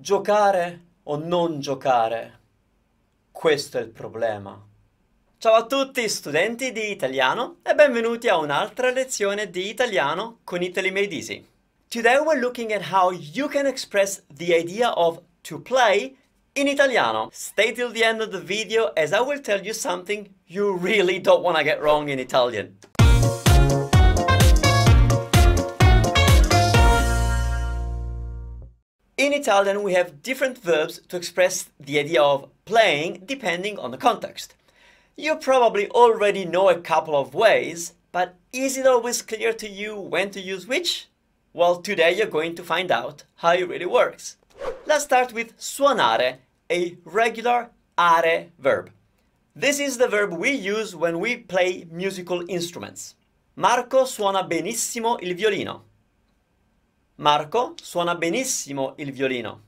Giocare o non giocare? Questo è il problema. Ciao a tutti studenti di italiano e benvenuti a un'altra lezione di italiano con Italy Made Easy. Today we're looking at how you can express the idea of to play in italiano. Stay till the end of the video as I will tell you something you really don't want to get wrong in Italian. In Italian, we have different verbs to express the idea of playing depending on the context. You probably already know a couple of ways, but is it always clear to you when to use which? Well, today you're going to find out how it really works. Let's start with suonare, a regular are verb. This is the verb we use when we play musical instruments. Marco suona benissimo il violino. Marco suona benissimo il violino.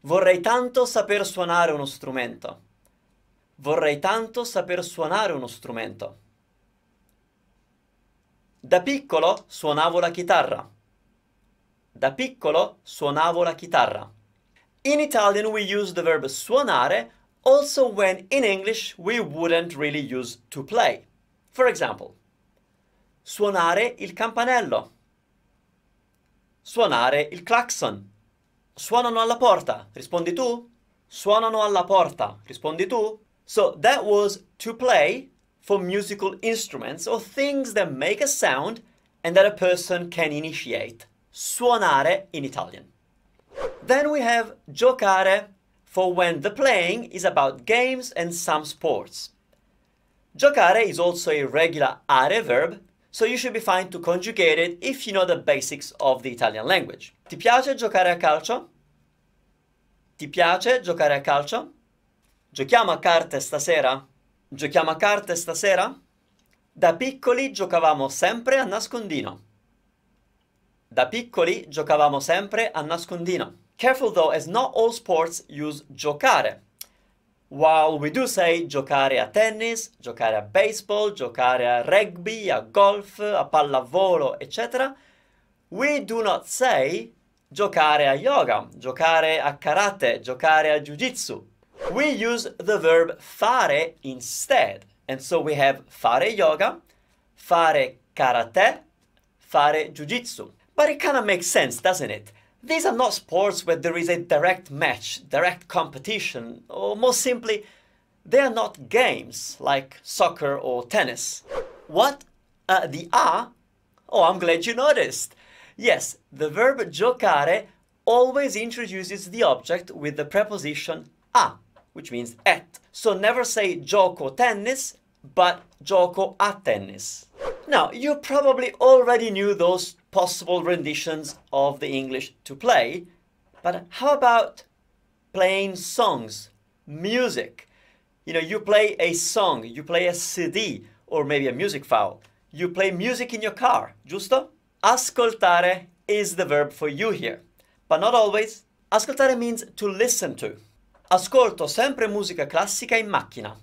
Vorrei tanto saper suonare uno strumento. Vorrei tanto saper suonare uno strumento. Da piccolo suonavo la chitarra. Da piccolo suonavo la chitarra. In Italian we use the verb suonare also when in English we wouldn't really use to play. For example, suonare il campanello, suonare il clacson. Suonano alla porta, rispondi tu. Suonano alla porta, rispondi tu. So that was to play for musical instruments or things that make a sound and that a person can initiate. Suonare in Italian. Then we have giocare for when the playing is about games and some sports. Giocare is also a regular are verb so you should be fine to conjugate it if you know the basics of the Italian language. Ti piace giocare a calcio? Ti piace giocare a calcio? Giochiamo a carte stasera? Giochiamo a carte stasera? Da piccoli giocavamo sempre a nascondino. Da piccoli giocavamo sempre a nascondino. Careful though, as not all sports use giocare. While we do say giocare a tennis, giocare a baseball, giocare a rugby, a golf, a pallavolo, etc. we do not say giocare a yoga, giocare a karate, giocare a jiu-jitsu. We use the verb fare instead. And so we have fare yoga, fare karate, fare jiu-jitsu. But it kind of makes sense, doesn't it? These are not sports where there is a direct match, direct competition, or more simply, they are not games like soccer or tennis. What? Uh, the are? Ah? Oh, I'm glad you noticed. Yes, the verb giocare always introduces the object with the preposition a, ah, which means at. So never say gioco tennis, but gioco a tennis. Now, you probably already knew those possible renditions of the English to play, but how about playing songs, music? You know, you play a song, you play a CD or maybe a music file. You play music in your car, giusto? Ascoltare is the verb for you here, but not always. Ascoltare means to listen to. Ascolto sempre musica classica in macchina.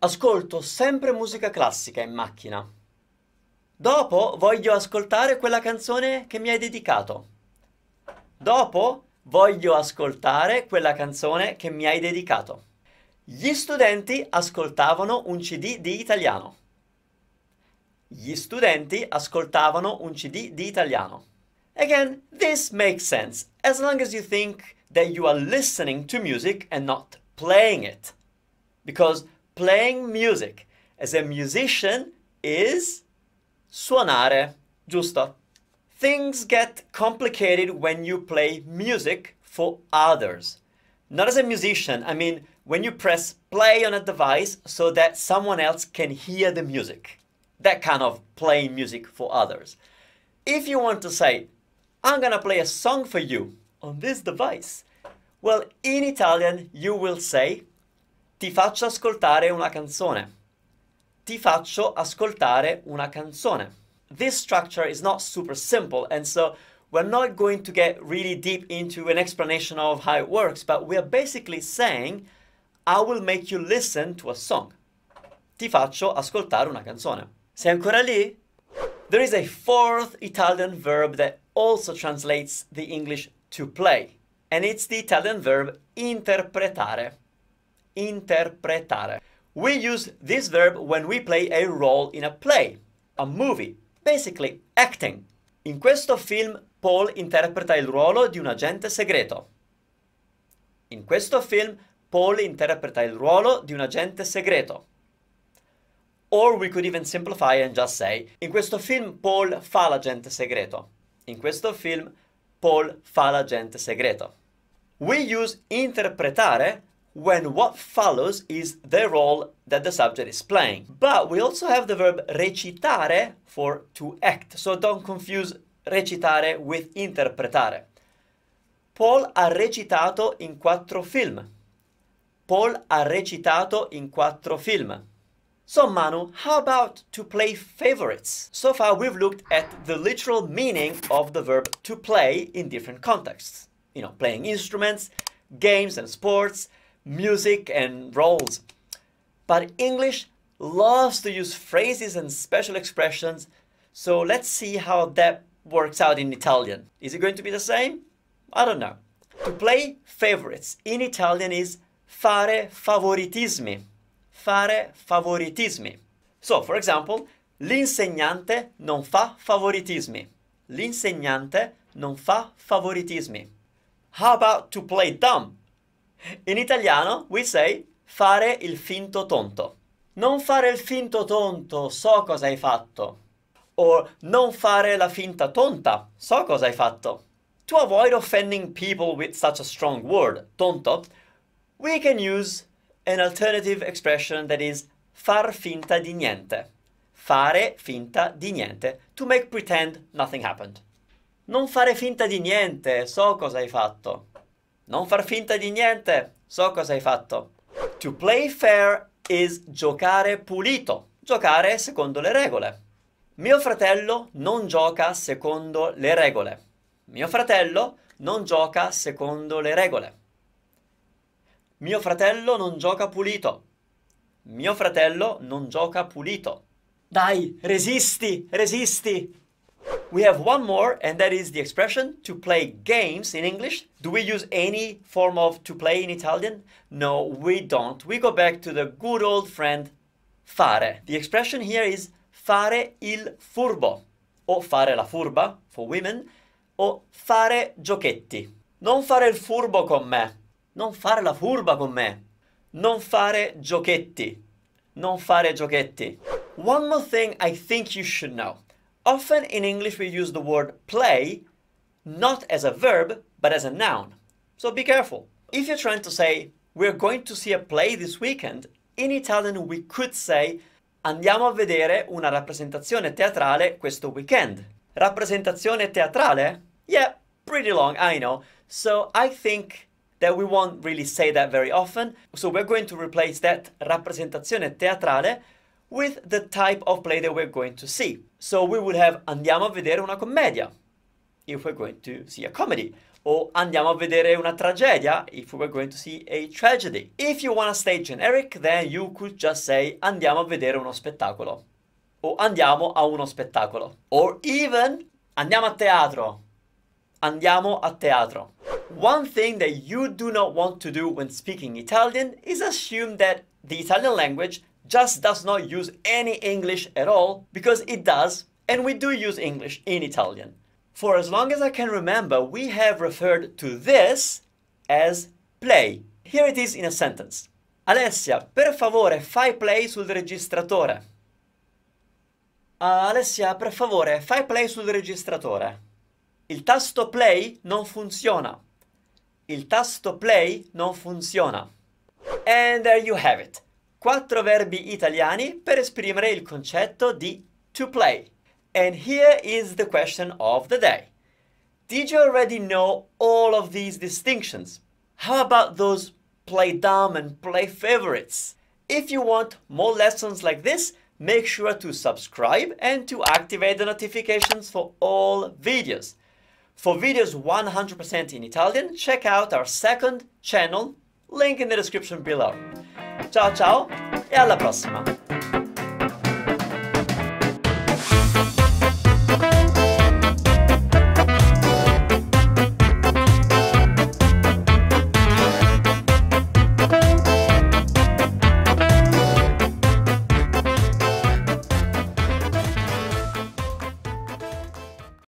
Ascolto sempre musica classica in macchina. Dopo voglio ascoltare quella canzone che mi hai dedicato. Dopo voglio ascoltare quella canzone che mi hai dedicato. Gli studenti ascoltavano un CD di italiano. Gli studenti ascoltavano un CD di italiano. Again, this makes sense as long as you think that you are listening to music and not playing it. Because playing music as a musician is suonare, giusto? Things get complicated when you play music for others. Not as a musician, I mean when you press play on a device so that someone else can hear the music. That kind of playing music for others. If you want to say, I'm gonna play a song for you on this device, well, in Italian you will say, ti faccio ascoltare una canzone. ti faccio ascoltare una canzone. This structure is not super simple and so we're not going to get really deep into an explanation of how it works, but we are basically saying I will make you listen to a song. Ti faccio ascoltare una canzone. Sei ancora lì? There is a fourth Italian verb that also translates the English to play, and it's the Italian verb interpretare. Interpretare. We use this verb when we play a role in a play, a movie, basically acting. In questo film Paul interpreta il ruolo di un agente segreto. In questo film Paul interpreta il ruolo di un agente segreto. Or we could even simplify and just say, in questo film Paul fa l'agente segreto. In questo film Paul fa l'agente segreto. We use interpretare when what follows is the role that the subject is playing. But we also have the verb recitare for to act, so don't confuse recitare with interpretare. Paul ha recitato in quattro film. Paul ha recitato in quattro film. So Manu, how about to play favorites? So far we've looked at the literal meaning of the verb to play in different contexts. You know, playing instruments, games and sports, music and roles. But English loves to use phrases and special expressions, so let's see how that works out in Italian. Is it going to be the same? I don't know. To play favorites in Italian is fare favoritismi. Fare favoritismi. So, for example, l'insegnante non fa favoritismi. L'insegnante non fa favoritismi. How about to play dumb In italiano we say fare il finto tonto. Non fare il finto tonto, so cosa hai fatto. O non fare la finta tonta, so cosa hai fatto. To avoid offending people with such a strong word, tonto, we can use an alternative expression that is far finta di niente. Fare finta di niente, to make pretend nothing happened. Non fare finta di niente, so cosa hai fatto. Non far finta di niente. So cosa hai fatto. To play fair is giocare pulito. Giocare secondo le regole. Mio fratello non gioca secondo le regole. Mio fratello non gioca secondo le regole. Mio fratello non gioca pulito. Mio fratello non gioca pulito. Dai, resisti, resisti. We have one more, and that is the expression to play games in English. Do we use any form of to play in Italian? No, we don't. We go back to the good old friend fare. The expression here is fare il furbo, or fare la furba for women, or fare giochetti. Non fare il furbo con me, non fare la furba con me, non fare giochetti, non fare giochetti. One more thing I think you should know. Often in English we use the word play not as a verb but as a noun. So be careful. If you're trying to say we're going to see a play this weekend, in Italian we could say andiamo a vedere una rappresentazione teatrale questo weekend. Rappresentazione teatrale? Yeah, pretty long, I know. So I think that we won't really say that very often. So we're going to replace that rappresentazione teatrale with the type of play that we're going to see. So we would have andiamo a vedere una commedia if we're going to see a comedy or andiamo a vedere una tragedia if we're going to see a tragedy. If you want to stay generic, then you could just say andiamo a vedere uno spettacolo o andiamo a uno spettacolo or even andiamo a teatro. Andiamo a teatro. One thing that you do not want to do when speaking Italian is assume that the Italian language just does not use any English at all because it does, and we do use English in Italian. For as long as I can remember, we have referred to this as play. Here it is in a sentence. Alessia, per favore, fai play sul registratore. Alessia, per favore, fai play sul registratore. Il tasto play non funziona. Il tasto play non funziona. And there you have it quattro verbi italiani per esprimere il concetto di to play. And here is the question of the day. Did you already know all of these distinctions? How about those play dumb and play favorites? If you want more lessons like this, make sure to subscribe and to activate the notifications for all videos. For videos 100% in Italian, check out our second channel, link in the description below. Ciao ciao e alla prossima!